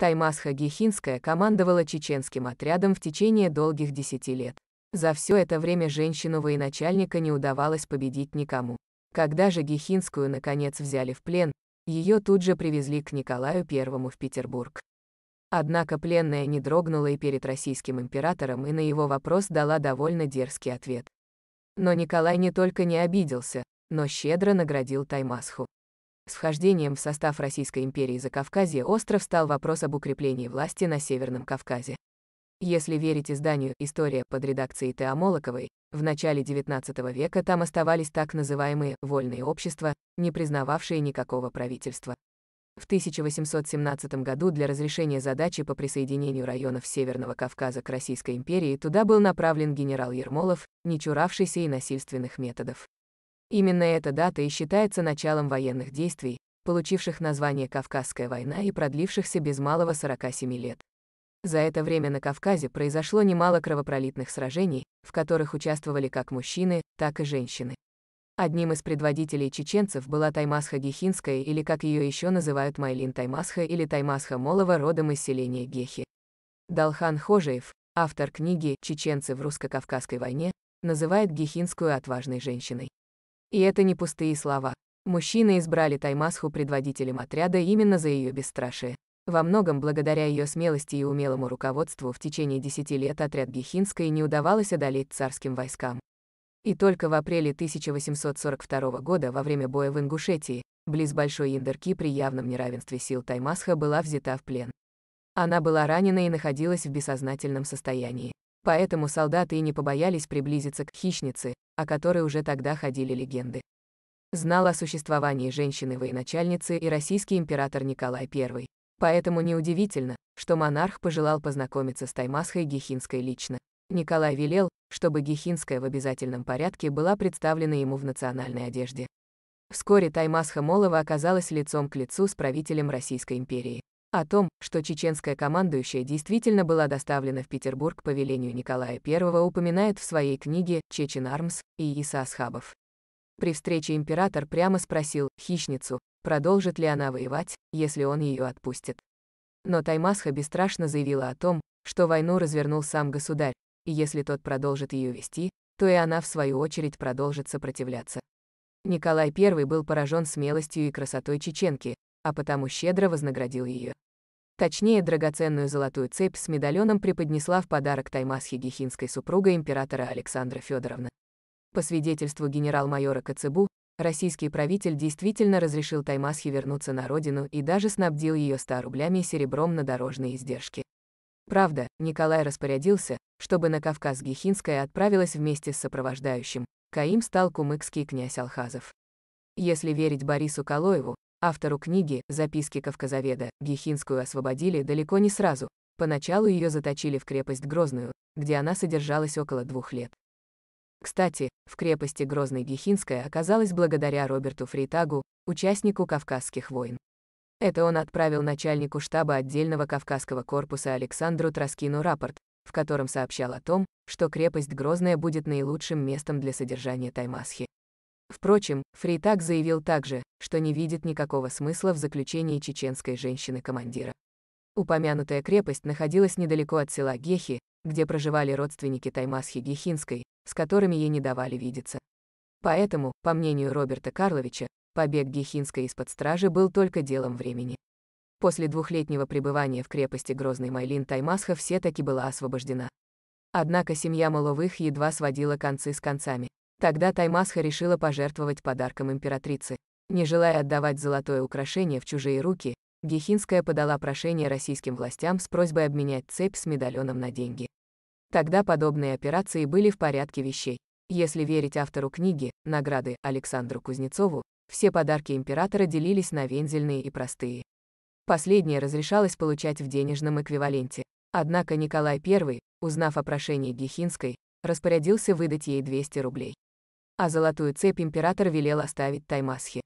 Таймасха Гехинская командовала чеченским отрядом в течение долгих десяти лет. За все это время женщину-военачальника не удавалось победить никому. Когда же Гехинскую наконец взяли в плен, ее тут же привезли к Николаю I в Петербург. Однако пленная не дрогнула и перед российским императором, и на его вопрос дала довольно дерзкий ответ. Но Николай не только не обиделся, но щедро наградил Таймасху. С вхождением в состав Российской империи за Кавказье остров стал вопрос об укреплении власти на Северном Кавказе. Если верить изданию «История» под редакцией Теа Молоковой, в начале XIX века там оставались так называемые «вольные общества», не признававшие никакого правительства. В 1817 году для разрешения задачи по присоединению районов Северного Кавказа к Российской империи туда был направлен генерал Ермолов, не чуравшийся и насильственных методов. Именно эта дата и считается началом военных действий, получивших название Кавказская война и продлившихся без малого 47 лет. За это время на Кавказе произошло немало кровопролитных сражений, в которых участвовали как мужчины, так и женщины. Одним из предводителей чеченцев была Таймасха Гехинская или как ее еще называют Майлин Таймасха или Таймасха Молова родом из селения Гехи. Далхан Хожеев, автор книги «Чеченцы в русско-кавказской войне», называет Гехинскую отважной женщиной. И это не пустые слова. Мужчины избрали Таймасху предводителем отряда именно за ее бесстрашие. Во многом благодаря ее смелости и умелому руководству в течение десяти лет отряд Гехинской не удавалось одолеть царским войскам. И только в апреле 1842 года во время боя в Ингушетии, близ Большой Индерки при явном неравенстве сил Таймасха была взята в плен. Она была ранена и находилась в бессознательном состоянии. Поэтому солдаты и не побоялись приблизиться к хищнице, о которой уже тогда ходили легенды. Знал о существовании женщины-военачальницы и российский император Николай I. Поэтому неудивительно, что монарх пожелал познакомиться с Таймасхой Гехинской лично. Николай велел, чтобы Гехинская в обязательном порядке была представлена ему в национальной одежде. Вскоре Таймасха Молова оказалась лицом к лицу с правителем Российской империи. О том, что чеченская командующая действительно была доставлена в Петербург по велению Николая I, упоминает в своей книге «Чечен Армс» и Иса Асхабов. При встрече император прямо спросил хищницу, продолжит ли она воевать, если он ее отпустит. Но Таймасха бесстрашно заявила о том, что войну развернул сам государь, и если тот продолжит ее вести, то и она в свою очередь продолжит сопротивляться. Николай I был поражен смелостью и красотой чеченки, а потому щедро вознаградил ее. Точнее, драгоценную золотую цепь с медальоном преподнесла в подарок Таймасхи Гехинской супруга императора Александра Федоровна. По свидетельству генерал-майора Коцебу, российский правитель действительно разрешил Таймасхи вернуться на родину и даже снабдил ее 100 рублями и серебром на дорожные издержки. Правда, Николай распорядился, чтобы на Кавказ Гехинская отправилась вместе с сопровождающим, Каим стал кумыкский князь Алхазов. Если верить Борису Калоеву, Автору книги «Записки Кавказоведа» Гехинскую освободили далеко не сразу. Поначалу ее заточили в крепость Грозную, где она содержалась около двух лет. Кстати, в крепости Грозной Гехинская оказалась благодаря Роберту Фритагу, участнику Кавказских войн. Это он отправил начальнику штаба отдельного Кавказского корпуса Александру Троскину рапорт, в котором сообщал о том, что крепость Грозная будет наилучшим местом для содержания Таймасхи. Впрочем, Фрейтаг заявил также, что не видит никакого смысла в заключении чеченской женщины-командира. Упомянутая крепость находилась недалеко от села Гехи, где проживали родственники Таймасхи Гехинской, с которыми ей не давали видеться. Поэтому, по мнению Роберта Карловича, побег Гехинской из-под стражи был только делом времени. После двухлетнего пребывания в крепости Грозный Майлин Таймасха все-таки была освобождена. Однако семья Маловых едва сводила концы с концами. Тогда Таймасха решила пожертвовать подарком императрицы. Не желая отдавать золотое украшение в чужие руки, Гехинская подала прошение российским властям с просьбой обменять цепь с медальоном на деньги. Тогда подобные операции были в порядке вещей. Если верить автору книги «Награды» Александру Кузнецову, все подарки императора делились на вензельные и простые. Последнее разрешалось получать в денежном эквиваленте. Однако Николай I, узнав о прошении Гехинской, распорядился выдать ей 200 рублей а золотую цепь император велел оставить Таймасхи.